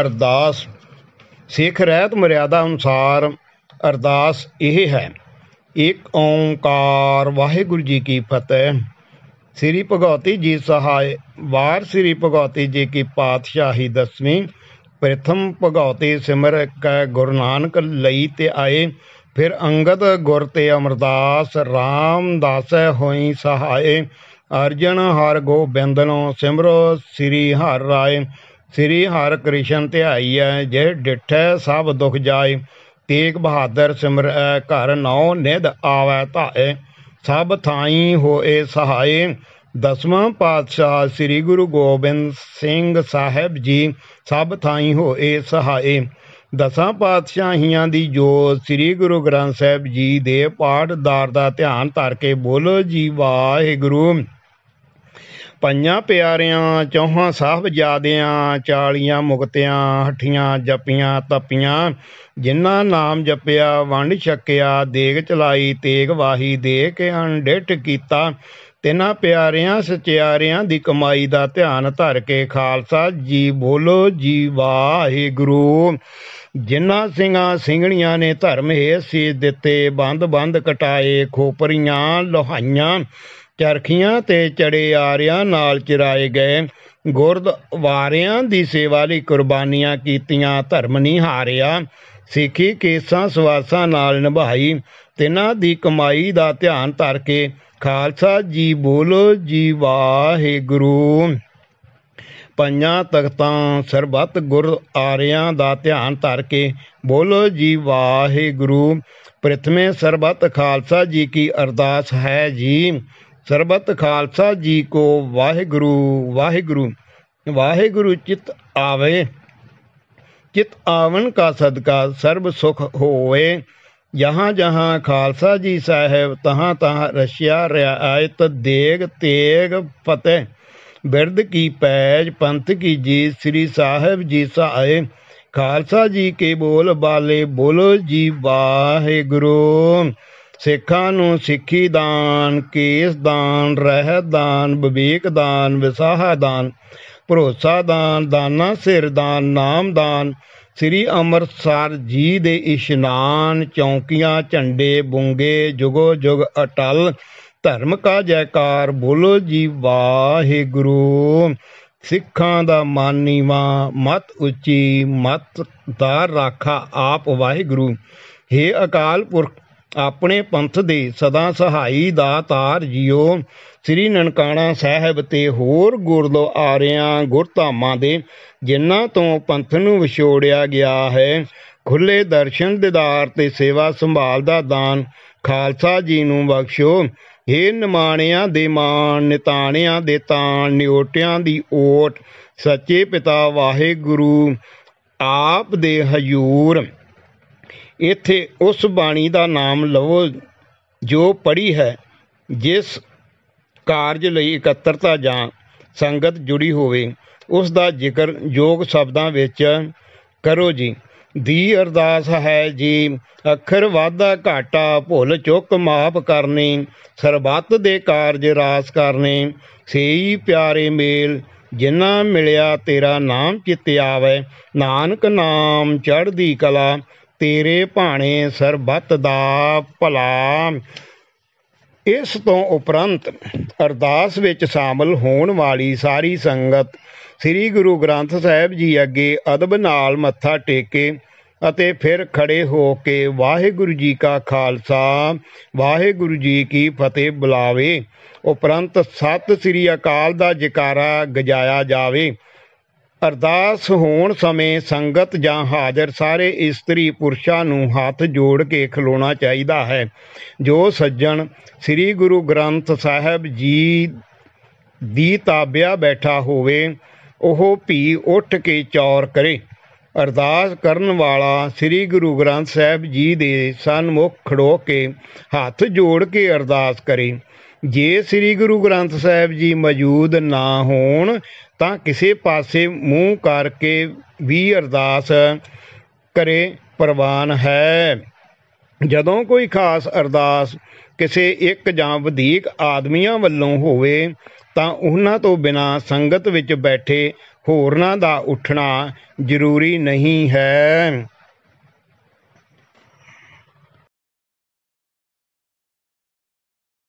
ਅਰਦਾਸ ਸਿੱਖ ਰਹਿਤ ਮਰਿਆਦਾ ਅਨੁਸਾਰ ਅਰਦਾਸ ਇਹ ਹੈ ਇੱਕ ਓੰਕਾਰ ਵਾਹਿਗੁਰੂ ਜੀ ਕੀ ਫਤਿਹ ਸ੍ਰੀ ਭਗਵਤੀ ਜੀ ਸਹਾਇ ਵਾਰ ਸ੍ਰੀ ਭਗਵਤੀ ਜੀ ਕੀ ਪਾਤਸ਼ਾਹੀ ਦਸਵੀਂ ਪ੍ਰਥਮ ਭਗਵਤੀ ਸਿਮਰ ਕੈ ਗੁਰੂ ਨਾਨਕ ਲਈ ਤੇ ਆਏ ਫਿਰ ਅੰਗਦ ਗੁਰ ਤੇ ਅਮਰਦਾਸ ਰਾਮਦਾਸ ਹੋਈ ਸਹਾਇ ਅਰਜਨ ਹਰ ਗੋਬਿੰਦ ਸਿਮਰੋ ਸ੍ਰੀ ਹਰਿ ਰਾਏ ਸ੍ਰੀ ਹਰਿ ਕ੍ਰਿਸ਼ਨ ਧਿਆਈ ਹੈ ਜੇ ਡਿਠੈ ਸਭ ਦੁਖ ਜਾਏ ਤੇਗ ਬਹਾਦਰ ਸਿਮਰ ਘਰ ਨੌ ਨਿਦ ਆਵੈ ਧਾਏ ਸਭ ਥਾਈ ਹੋਏ ਸਹਾਈ ਦਸਵਾਂ ਪਾਤਸ਼ਾਹ ਸ੍ਰੀ ਗੁਰੂ ਗੋਬਿੰਦ ਸਿੰਘ ਸਾਹਿਬ ਜੀ ਸਭ ਥਾਈ ਹੋਏ ਸਹਾਈ ਦਸਾਂ ਪਾਤਸ਼ਾਹੀਆਂ ਦੀ ਜੋ ਸ੍ਰੀ ਗੁਰੂ ਗ੍ਰੰਥ ਸਾਹਿਬ ਜੀ ਦੇ ਪਾਠ ਦਾਰ ਦਾ ਧਿਆਨ ਧਰ ਕੇ ਬੋਲੋ ਜੀ ਵਾਹਿਗੁਰੂ ਪੰਜਾਂ ਪਿਆਰਿਆਂ ਚੌਹਾਂ ਜਾਦਿਆਂ ਚਾਲੀਆਂ ਮੁਕਤਿਆਂ ਹੱਠੀਆਂ ਜੱਪੀਆਂ ਤੱਪੀਆਂ ਜਿਨ੍ਹਾਂ ਨਾਮ ਜਪਿਆ ਵੰਡ ਛਕਿਆ ਦੇਗ ਚਲਾਈ ਤੇਗ ਵਾਹੀ ਦੇ ਕੇ ਅਣਡਿਠ ਕੀਤਾ ਤਿਨਾ ਪਿਆਰਿਆਂ ਸਚਿਆਰਿਆਂ ਦੀ ਕਮਾਈ ਦਾ ਧਿਆਨ ਧਰ ਕੇ ਖਾਲਸਾ ਜੀ ਬੋਲੋ ਜੀ ਵਾਹਿਗੁਰੂ ਜਿਨ੍ਹਾਂ ਸਿੰਘਾਂ ਸਿੰਘਣੀਆਂ ਨੇ ਧਰਮ ਹੇ ਸੀ ਦਿੱਤੇ ਬੰਦ ਬੰਦ ਕਟਾਏ ਖੋਪਰੀਆਂ ਲੋਹਾਈਆਂ ਚਰਖੀਆਂ ਤੇ ਚੜੇ ਆਰਿਆਂ ਨਾਲ ਚਿਰਾਏ ਗਏ ਗੁਰਦਵਾਰਿਆਂ ਦੀ ਸੇਵਾ ਲਈ ਕੁਰਬਾਨੀਆਂ ਕੀਤੀਆਂ ਧਰਮ ਨਹੀਂ ਹਾਰਿਆ ਸਿੱਖੀ ਕੇਸਾਂ ਸਵਾਸਾਂ ਨਾਲ ਨਿਭਾਈ ਤਿਨਾਂ ਦੀ ਕਮਾਈ ਦਾ ਧਿਆਨ ਧਰ ਕੇ ਖਾਲਸਾ ਜੀ ਬੋਲੋ ਜੀ ਵਾਹਿਗੁਰੂ ਪੰਜਾਂ ਤਖਤਾਂ ਸਰਬੱਤ ਗੁਰ ਆਰਿਆਂ ਦਾ ਧਿਆਨ ਧਰ ਕੇ ਬੋਲੋ ਜੀ ਵਾਹਿਗੁਰੂ ਪ੍ਰਥਮੇ ਸਰਬੱਤ ਖਾਲਸਾ ਜੀ ਕੀ ਅਰਦਾਸ ਹੈ ਜੀ ਸਰਬਤ ਖਾਲਸਾ ਜੀ ਕੋ ਵਾਹਿਗੁਰੂ ਵਾਹਿਗੁਰੂ ਵਾਹਿਗੁਰੂ ਚਿਤ ਆਵੇ ਚਿਤ ਆਵਣ ਕਾ ਸਦਕਾ ਸਰਬ ਸੁਖ ਹੋਵੇ ਜਹਾਂ ਜਹਾਂ ਖਾਲਸਾ ਜੀ ਸਾਹਿਬ ਤਹਾਂ ਤਹਾਂ ਰਸ਼ਿਆ ਰਿਆ ਆਇ ਤ ਦੇਗ ਤੇਗ ਪਤੇ ਬਿਰਦ ਕੀ ਪੈਜ ਪੰਥ ਕੀ ਜੀ ਸ੍ਰੀ ਸਾਹਿਬ ਜੀ ਸਾਏ ਖਾਲਸਾ ਜੀ ਕੇ ਬੋਲ ਬਾਲੇ ਬੋਲੋ ਜੀ ਵਾਹਿਗੁਰੂ ਸਿੱਖਾਂ ਨੂੰ ਸਿੱਖੀ ਦਾਨ ਕੇਸ ਦਾਨ ਰਹਿ ਦਾਨ ਵਿਵੇਕ ਦਾਨ ਵਿਸਾਹਾ ਦਾਨ ਭਰੋਸਾ ਦਾਨ ਦਾਨਾ ਸਿਰ ਦਾਨ ਨਾਮ ਦਾਨ ਸ੍ਰੀ ਅੰਮ੍ਰਿਤਸਰ ਜੀ ਦੇ ਇਸ਼ਨਾਨ ਚੌਂਕੀਆਂ ਝੰਡੇ ਬੁੰਗੇ ਜੁਗੋ ਜੁਗ ਅਟਲ ਧਰਮ ਕਾ ਜੈਕਾਰ ਬੋਲੋ ਜੀ ਵਾਹਿਗੁਰੂ ਸਿੱਖਾਂ ਦਾ ਮਾਨੀਵਾ ਮਤ ਉੱਚੀ ਮਤ ਦਾ ਰਾਖਾ ਆਪ ਵਾਹਿਗੁਰੂ ਹੇ ਅਕਾਲ ਪੁਰਖ ਆਪਣੇ ਪੰਥ ਦੇ ਸਦਾ ਸਹਾਈ ਦਾ ਤਾਰ ਜਿਓ ਸ੍ਰੀ ਨਨਕਾਣਾ ਸਾਹਿਬ ਤੇ ਹੋਰ ਗੁਰਦੋ ਰਿਆਂ ਗੁਰਧਾਮਾਂ ਦੇ ਜਿਨ੍ਹਾਂ ਤੋਂ ਪੰਥ ਨੂੰ ਵਿਛੋੜਿਆ ਗਿਆ ਹੈ ਖੁੱਲੇ ਦਰਸ਼ਨ ਦਿਦਾਰ ਤੇ ਸੇਵਾ ਸੰਭਾਲ ਦਾ ਦਾਨ ਖਾਲਸਾ ਜੀ ਨੂੰ ਬਖਸ਼ੋ ਏ ਨਿਮਾਣਿਆਂ ਦੇ ਮਾਣ ਨਿਤਾਣਿਆਂ ਦੇ ਤਾਣ ਨਿਓਟਿਆਂ ਦੀ ਓਟ ਸੱਚੇ ਪਿਤਾ ਵਾਹਿਗੁਰੂ ਆਪ ਦੇ ਹਜੂਰ ਇੱਥੇ ਉਸ ਬਾਣੀ ਦਾ ਨਾਮ ਲਵੋ ਜੋ ਪੜੀ ਹੈ ਜਿਸ ਕਾਰਜ ਲਈ ਇਕੱਤਰਤਾ ਜਾਂ ਸੰਗਤ ਜੁੜੀ ਹੋਵੇ ਉਸ ਦਾ ਜ਼ਿਕਰ ਯੋਗ ਸ਼ਬਦਾਂ ਵਿੱਚ ਕਰੋ ਜੀ ਦੀ ਅਰਦਾਸ ਹੈ ਜੀ ਅਖਰ ਵਾਦਾ ਘਾਟਾ ਭੁੱਲ ਚੁੱਕ ਮਾਫ ਕਰਨੀ ਸਰਬੱਤ ਦੇ ਕਾਰਜ ਰਾਸ ਕਰਨੇ ਸਹੀ ਪਿਆਰੇ ਮੇਲ ਜਿਨ੍ਹਾਂ ਮਿਲਿਆ ਤੇਰਾ ਨਾਮ ਚਿਤ ਆਵੇ ਨਾਨਕ ਨਾਮ ਚੜ੍ਹਦੀ ਕਲਾ ਤੇਰੇ ਭਾਣੇ ਸਰਬੱਤ ਦਾ ਭਲਾ ਇਸ ਤੋਂ ਉਪਰੰਤ ਅਰਦਾਸ ਵਿੱਚ ਸ਼ਾਮਲ ਹੋਣ ਵਾਲੀ ਸਾਰੀ ਸੰਗਤ ਸ੍ਰੀ ਗੁਰੂ ਗ੍ਰੰਥ ਸਾਹਿਬ ਜੀ ਅੱਗੇ ਅਦਬ ਨਾਲ ਮੱਥਾ ਟੇਕੇ ਅਤੇ ਫਿਰ ਖੜੇ ਹੋ ਕੇ ਵਾਹਿਗੁਰੂ ਜੀ ਕਾ ਖਾਲਸਾ ਵਾਹਿਗੁਰੂ ਜੀ ਕੀ ਫਤਿਹ ਬੁਲਾਵੇ ਉਪਰੰਤ ਸਤਿ ਸ੍ਰੀ ਅਕਾਲ ਦਾ ਜਕਾਰਾ ਗਜਾਇਆ ਜਾਵੇ ਅਰਦਾਸ ਹੋਣ ਸਮੇਂ ਸੰਗਤ ਜਾਂ ਹਾਜ਼ਰ ਸਾਰੇ ਇਸਤਰੀ ਪੁਰਸ਼ਾਂ ਨੂੰ ਹੱਥ ਜੋੜ ਕੇ ਖਲੋਣਾ ਚਾਹੀਦਾ ਹੈ ਜੋ ਸੱਜਣ ਸ੍ਰੀ ਗੁਰੂ ਗ੍ਰੰਥ ਸਾਹਿਬ ਜੀ ਦੀ ਤਾਬਿਆ ਬੈਠਾ ਹੋਵੇ ਉਹ ਵੀ ਉੱਠ ਕੇ ਚੌਰ ਕਰੇ ਅਰਦਾਸ ਕਰਨ ਵਾਲਾ ਸ੍ਰੀ ਗੁਰੂ ਗ੍ਰੰਥ ਸਾਹਿਬ ਜੀ ਦੇ ਸਨਮੁਖ ਖੜੋ ਕੇ ਹੱਥ ਜੋੜ ਕੇ ਅਰਦਾਸ ਕਰੇ ਜੇ ਸ੍ਰੀ ਗੁਰੂ ਗ੍ਰੰਥ ਸਾਹਿਬ ਜੀ ਮੌਜੂਦ ਨਾ ਹੋਣ ਤਾਂ ਕਿਸੇ ਪਾਸੇ ਮੂੰਹ ਕਰਕੇ ਵੀ ਅਰਦਾਸ ਕਰੇ ਪ੍ਰਵਾਨ ਹੈ ਜਦੋਂ ਕੋਈ ਖਾਸ ਅਰਦਾਸ ਕਿਸੇ ਇੱਕ ਜਾਂ ਵਧੇਕ ਆਦਮੀਆਂ ਵੱਲੋਂ ਹੋਵੇ ਤਾਂ ਉਹਨਾਂ ਤੋਂ ਬਿਨਾਂ ਸੰਗਤ ਵਿੱਚ ਬੈਠੇ ਹੋਰਨਾਂ ਦਾ ਉੱਠਣਾ ਜ਼ਰੂਰੀ ਨਹੀਂ ਹੈ